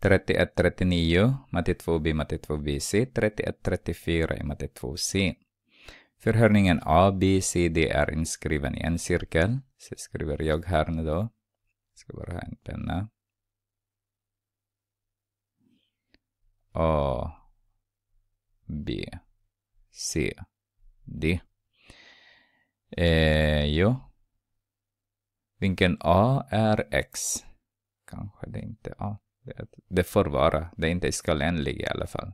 31, 39, Matti 2b, Matti 2bc, 31, 34 i 2c. Förhörningen A, B, C, D är inskriven i en cirkel. Så skriver jag här nu då. Ska bara ha en penna. A, B, C, D. Eh, jo. Vinkeln A är X. Kanske det inte är A. Det får vara, det är inte skallenlig i alla fall.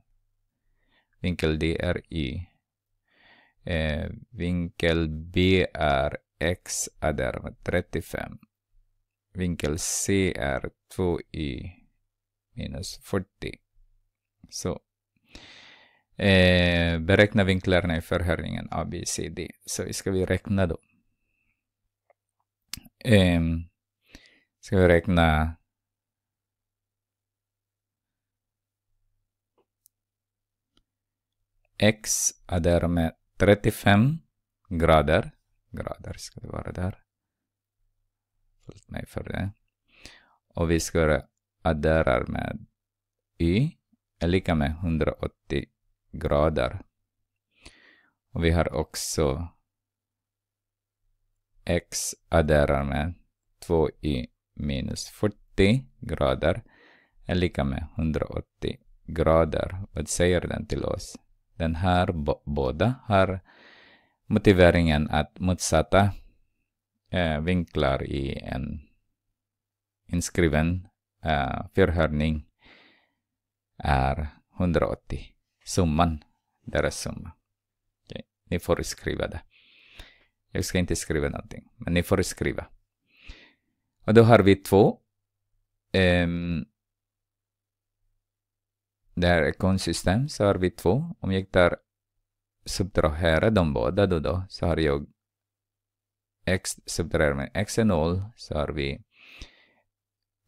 Vinkel D är Y. Eh, vinkel B är X är 35. Vinkel C är 2Y minus 40. Så. Eh, beräkna vinklarna i förhörningen A, B, C, D. Så ska vi räkna då. Eh, ska vi räkna X är därmed 35 grader. Grader ska det vara där. Följt mig för det. Och vi ska addera med Y är lika med 180 grader. Och vi har också X adderar med 2Y minus 40 grader är lika med 180 grader. Vad säger den till oss? Den här båda har motiveringen att motsatta eh, vinklar i en inskriven eh, förhörning är 180. Summan, deras summa. Okay. Ni får skriva det. Jag ska inte skriva någonting, men ni får skriva. Och då har vi två um, där är konsistent så har vi två. Om jag tar subtrahera de båda då, då så har jag x subtraherar med x är 0 så har vi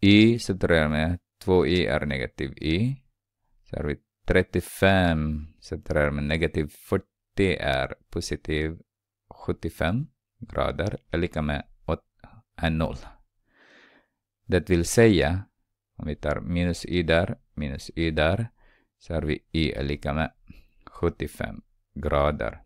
y subtraherar med 2y är negativ y. Så har vi 35 subtraherar med negativ 40 är positiv 75 grader är lika med 8, 0. Det vill säga om vi tar minus y där minus y där så har vi y är lika med 75 grader.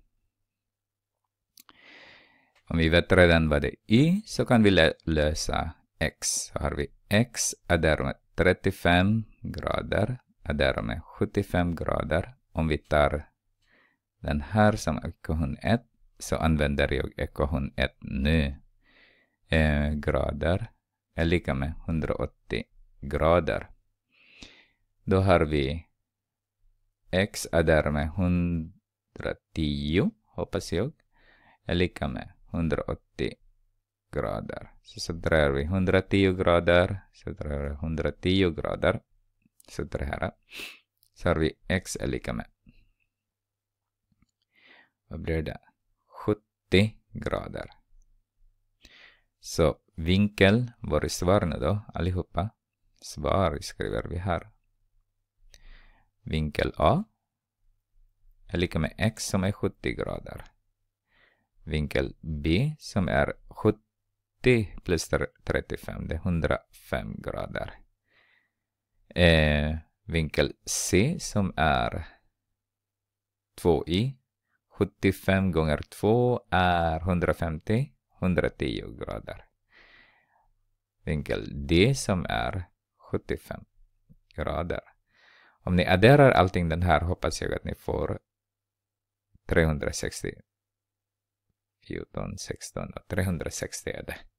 Om vi vet redan vad det är y så kan vi lösa x. Så har vi x är därmed 35 grader, är därmed 75 grader. Om vi tar den här som ekvation 1 så använder jag ekvation 1 nu. Eh, grader är lika med 180 grader. Då har vi x är därmed 110, hoppas jag, är lika med 180 grader. Så drar vi 110 grader, drar vi 110 grader, Så här, Så har vi x är lika med. Vad blir det? 70 grader. Så vinkel, vad är nu då allihopa? Svar skriver vi här. Vinkel A är lika med x som är 70 grader. Vinkel B som är 70 plus 35, det är 105 grader. Eh, vinkel C som är 2i. 75 gånger 2 är 150, 110 grader. Vinkel D som är 75 grader. Om ni adderar allting den här hoppas jag att ni får 360. 14, 16 och 360 är det.